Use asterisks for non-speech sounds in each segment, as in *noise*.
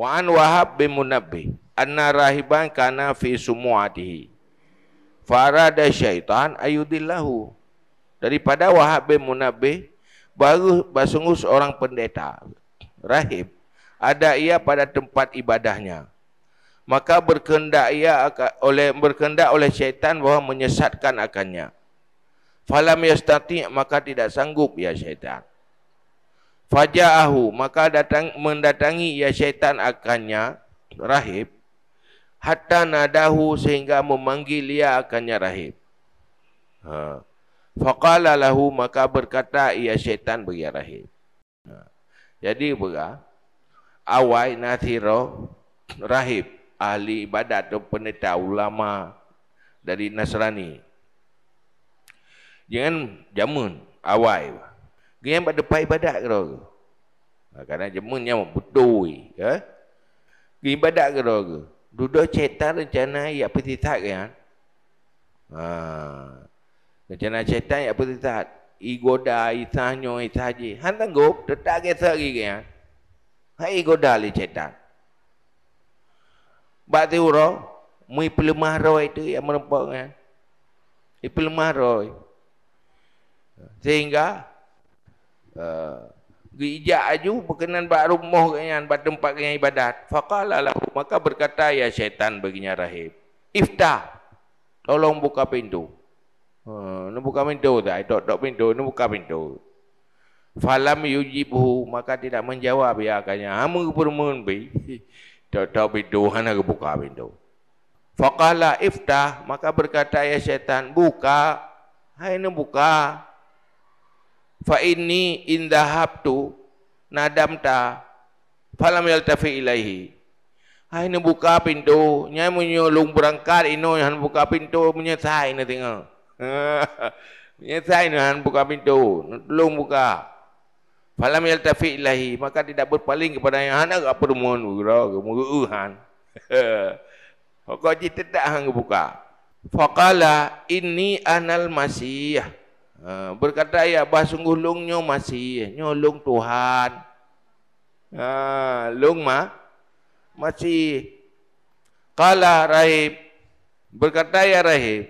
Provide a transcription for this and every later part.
Wa an Wahab bin Munabbih anna rahiban kana fi sumuatihi. Farada syaitan ayudillahu. Daripada Wahab bin Munabbih baru bersungguh seorang pendeta rahib ada ia pada tempat ibadahnya. Maka berkendak ia oleh berkendak oleh syaitan bahwa menyesatkan akannya. Falam yastati maka tidak sanggup ya syaitan. Faja'ahu maka datang mendatangi ya syaitan akannya rahib hatta nadahu sehingga memanggil ia akannya rahib. Ha. Faqala lahu maka berkata ia syaitan bagi rahib. Ha. Jadi apa? Awai nathiro rahib ahli ibadat atau pendeta ulama dari Nasrani. Jangan jamun awai. Ha. Gian pada pai badak ke dah ke? Ha, kerana jemun yang betul. Ya? Gian badak ke dah ke? Duduk cerita rencana yang apa tak ke kan? ya? Ha. Rencana cerita yang apa tak? I dah, isah nyong, isah je. Han tanggup, tetap kesa lagi ke kan? ya? Ha, igo dah li cerita. Bakti huruf, mui pelemah roh itu yang merempak kan? I Ipelemah roh. Sehingga, Uh, Gija aju berkenan bak rumah dengan bak tempat kenyan ibadat. Fakala lah, maka berkata ya syaitan baginya rahib. Iftah. Tolong buka pintu. Ha, uh, buka pintu tak? Tak, tak pintu. Nak buka pintu. Falam yujibuhu maka tidak menjawab ya kanya. Hamu permun bi. Tak *laughs* tak pintu hana ke buka pintu. Fakala iftah maka berkata ya syaitan buka. Hai nak buka. Buka fa inni in dhahabtu nadamta falam yaltafi ilaihi Hai ini buka pintu, nyai munyo lung berangkat ino han buka pintu menyesai ini tinggal. *laughs* menyesai ini han buka pintu, lung buka. Falam yaltafi ilahi, maka tidak berpaling kepada yang han agak permohon gura gemuru han. Pokok jitu tak han buka. Faqala inni anal masih. Ha, berkata ya abah sungguh lung nyo masih nyo lung Tuhan. Ha, lung ma masih. Kala rahib berkata ya rahib.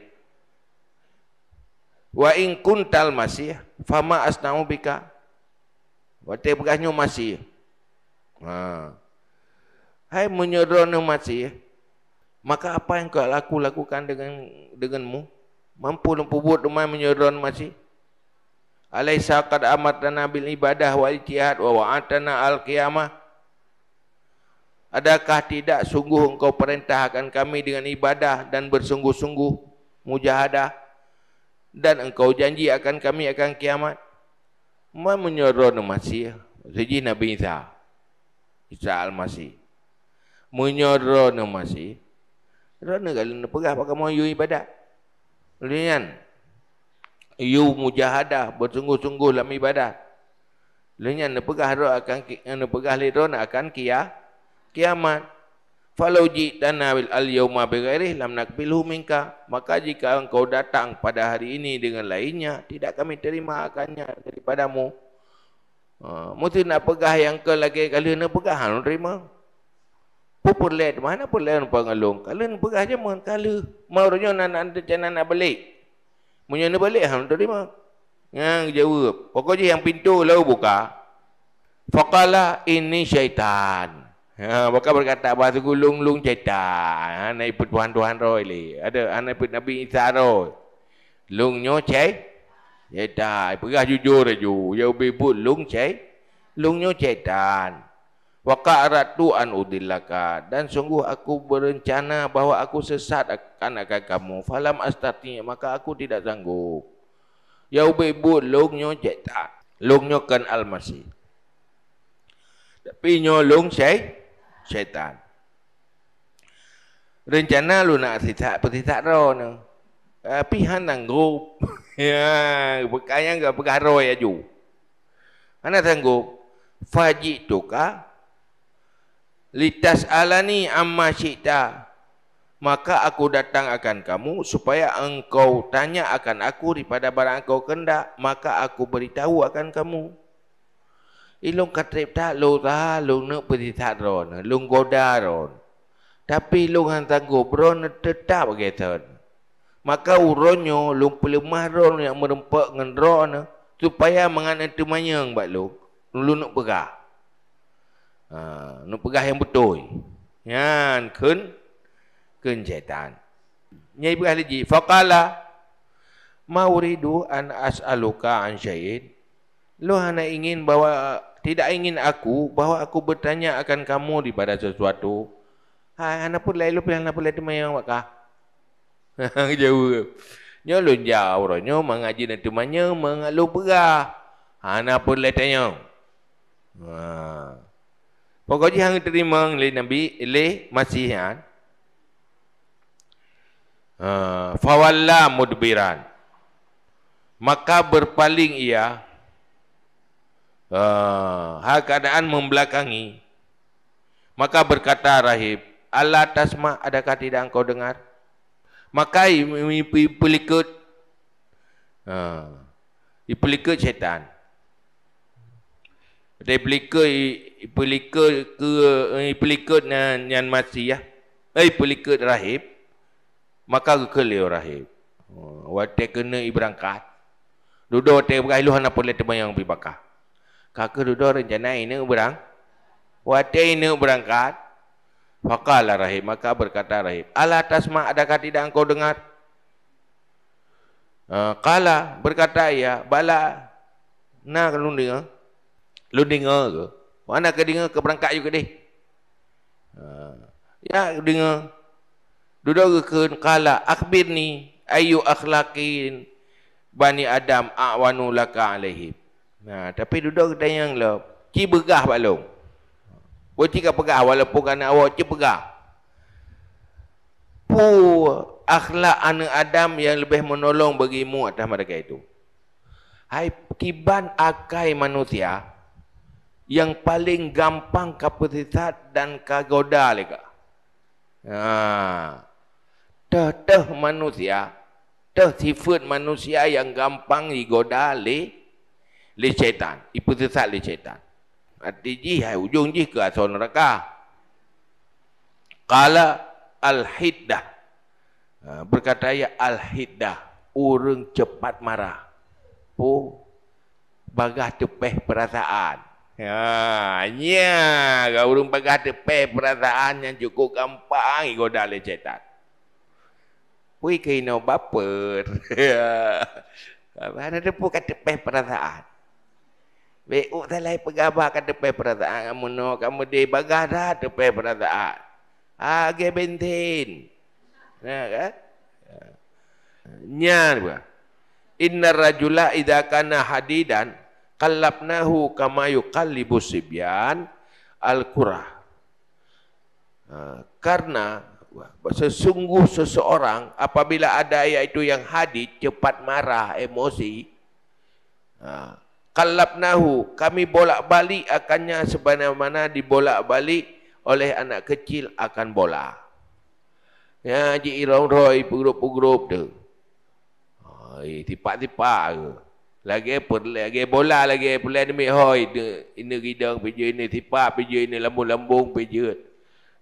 Wa in kuntal masih fama asnau bika. Wate bekasnyo masih. Ha. Hai menyeron masih. Maka apa yang kau laku lakukan dengan denganmu? Mampu lempu buat rumah menyeron masih? Alaysa qad amatana bil ibadah wal jihad wa wa'atana al qiyamah Adakah tidak sungguh engkau perintahkan kami dengan ibadah dan bersungguh-sungguh mujahadah dan engkau janji akan kami akan kiamat? Ma menyuruh sih, Siji Nabi Isa, Isa Al-Masih. Menyuruh sih, Rana kalau nak pegah pakai mahu ibadah. Lian, you mujahadah bersungguh-sungguh dalam ibadat. Lainnya ne pegah ro akan ne pegah lero akan kia kiamat. Falau ji tanawil al yauma bighairih lam nakbilhu minka. Maka jika engkau datang pada hari ini dengan lainnya, tidak kami terima akannya daripadamu. Uh, mesti nak pegah yang ke lagi kalau nak pegah hanu terima. Pupur led mana pun led pengalung. Kalau nak pegah je mengkalu. Maksudnya nak nak jangan nak balik. Munya ni balik hang terima. Yang jawab. Pokoknya yang pintu lalu buka. Fakala ini syaitan. Ha, bukan berkata bahasa gulung-lung syaitan. Ha, naik put Tuhan Tuhan roh ini. Ada anak ha, put Nabi Isa roh. Lung nyo cai. Syaitan. Pergah jujur aja. Ya ubi put lung cai. Lung nyo syaitan wa qaratu an udillaka dan sungguh aku berencana bahwa aku sesat akan akan kamu falam astati maka aku tidak sanggup ya ubibu lung nyo jeta lung kan almasi tapi nyo lung syai syaitan rencana lu nak sitak peti tak tapi eh, han sanggup *laughs* ya bekanya enggak pegaro ya ju mana sanggup fajituka litas alani amma syi'ta maka aku datang akan kamu supaya engkau tanya akan aku daripada barang engkau kehendak maka aku beritahu akan kamu ilung katrip tak lu ta lo ne beritah ron lu goda ron tapi lu hantar tanggu ne tetap gitu maka uronyo lu pelemah ron yang merempak ngendro ne supaya mengana temanya yang bak lu lu nak pegah Ha, nu pegah yang betul. Yan kun kun jaitan. Nyai pegah lagi. Faqala ma an as'aluka an syai'in. Lu hana ingin bahwa tidak ingin aku bahwa aku bertanya akan kamu daripada sesuatu. Ha hana pun lain lu pian apa lain yang awak kah? *laughs* Jauh. Nyo lu jauh ronyo mengaji dan temannya mengalu berah. Hana pun lain tanya. Ha. Pokoknya hang terima oleh Nabi oleh Masihan. Ya. Uh, eh, fawalla mudbiran. Maka berpaling ia uh, keadaan membelakangi. Maka berkata Rahib, Allah tasma adakah tidak engkau dengar? Maka ipulikut uh, eh, ipulikut syaitan replika replika ke replika eh, yang, yang masih ya eh replika rahib maka ke leo rahib oh, wate kena iberangkat duduk wate berkah iluhan apa leh teman yang berbakar kakak duduk rencana ini berang wate ini berangkat Fakalah rahib maka berkata rahib ala tasma adakah tidak engkau dengar uh, kala berkata ya bala nak kalau Lu dengar ke? Mana ke dengar ke perangkat juga deh? Ha. Ya, dengar. Duduk ke kun kala akhbir ni ayu akhlakin bani adam a'wanu laka alaihim. Nah, ha, tapi duduk ke tayang lo. Ki begah pak long. Bo pegah walaupun kan awak ci pegah. Pu akhlak anak Adam yang lebih menolong bagimu atas mereka itu. Hai kiban akai manusia, yang paling gampang kapasitas dan kagoda leka. Ha. teh manusia, teh sifat manusia yang gampang digoda le le setan, ipu sesat le setan. Arti ji hai ujung ji ke aso neraka. Kala al-hiddah. Ha, berkata ya al-hiddah, urang cepat marah. Oh, bagah tepeh perasaan. Ha, ya, kau belum pernah ada perasaan yang cukup gampang ah, i dah boleh cetak. Pui kena baper. Mana *laughs* ada pun kata perasaan. Bekuk oh, saya lain pegabar kata peh perasaan. Kamu no, kamu dia bagah dah ada peh perasaan. Agak ah, bentin. Ya kan? Ya. Nyar. Inna rajula idha kana hadidan kalabnahu kamayu kalibu sibyan al kurah. Ha, karena sesungguh seseorang apabila ada yaitu yang hadit cepat marah emosi kalabnahu ha, kami bolak balik akannya sebagaimana dibolak balik oleh anak kecil akan bola. Ya, jadi orang roy pugrup pugrup tu. Oh, ha, eh, tipak tipak. Lagi apa? Lagi bola lagi. Pulai ni mik hoi. Ini ridang peja, ini sipak peja, ini lambung-lambung peja.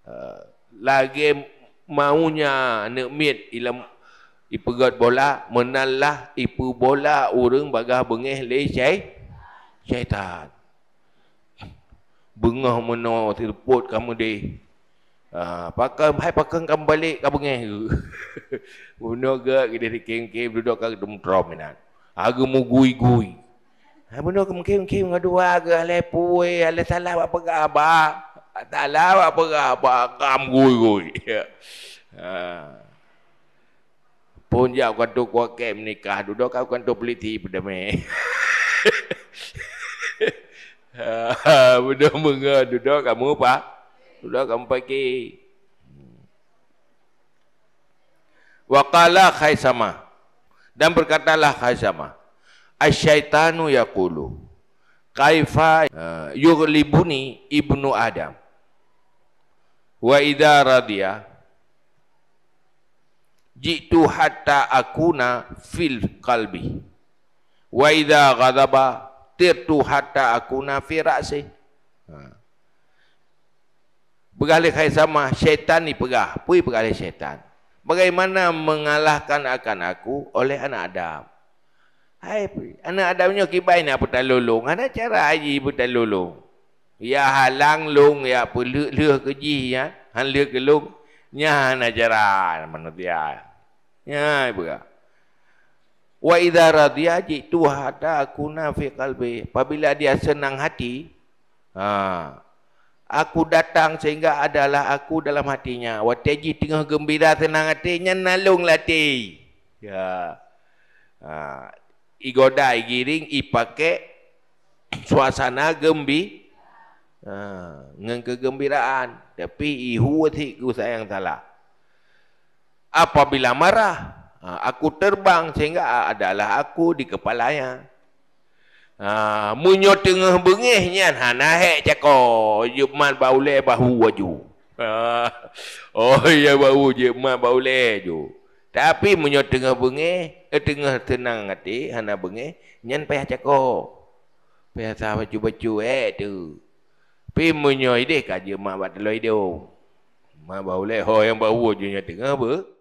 Uh, lagi maunya nak mit ilam ipegat bola menalah ipu bola urung bagah bengih le syai syaitan bengah meno terput kamu de ah pakai hai pakai kamu balik ke bengih ke uno ke kita king king duduk ke dum trom minat Harga mu gui-gui. Ha benda ke mungkin-mungkin ngadu harga ale puai, ale salah apa ke apa. Salah apa ke apa, kam gui-gui. Ya. Ha. Pun jauh kan tu kuat ke menikah, duduk kau kan tu beli tipu dah meh. *laughs* Ha, benda menga duduk kamu apa? Duduk kamu pergi. Wa qala khaisamah dan berkatalah Khazamah Asyaitanu yakulu kaifa eh, yurlibuni ibnu adam wa idza radiya jitu hatta akuna fil kalbi. wa idza ghadaba tirtu hatta akuna fi ra'si ha. Begali kaya sama syaitan ni pegah, pui begali syaitan bagaimana mengalahkan akan aku oleh anak Adam. Hai, anak Adamnya kibain apa tak lulung. Ada cara aji pun tak Ya halang lung, ya apa leh keji, ya. Han leh ke lung. Ya, anak cara mana dia. Ya, ibu kak. Wa idha radhiya jitu hada kuna fi Apabila dia senang hati, ah aku datang sehingga adalah aku dalam hatinya. Wateji tengah gembira senang hatinya nalung lati. Ya. Ha. Igoda igiring ipake suasana gembi. Ha. Ngen kegembiraan. Tapi ihuwati ku sayang salah. Apabila marah, ha, aku terbang sehingga adalah aku di kepalanya. Ha, munyo tengah bengih nyan ha nahek cako jeman baule bahu waju. Ha, oh iya bahu jeman baule ju. Tapi munyo tengah bengih, eh, tengah tenang ngati hana bengih nyan payah cako. Payah sa baju-baju eh tu. Pi munyo ide ka jeman batloi do. Oh. Ma baule ho oh, yang bahu ju nyan tengah ba.